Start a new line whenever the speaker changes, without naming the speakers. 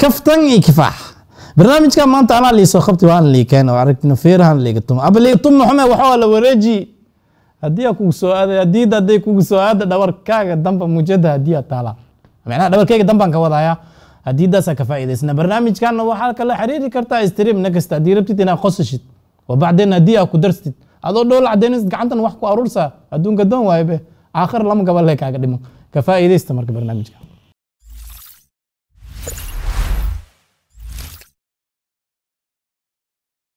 kaftan iyo kifaax barnaamijka maanta anaa liisoo qabti waan liikan oo aragtino feerahan liigatuma aba liigatuma xume waxoo la wareeji haddii kugu soo aada haddii hadday kugu soo aada dhabarkaaga damba mujada haddii aad taala macnaha dhabarkayga dambaan ka wadayaa haddii ka faa'iidaysana barnaamijkanna waxaa kala xiriiri kartaa stream na haddii rabtid inaad qosashid wabacdeen haddii aad ku darstid adoo dhool caddaynaysid gacantan wax ku aruursaa adduunka doon waayo aakhir lama gabalee kaaga dhimo ka faa'iidaysta marka barnaamijka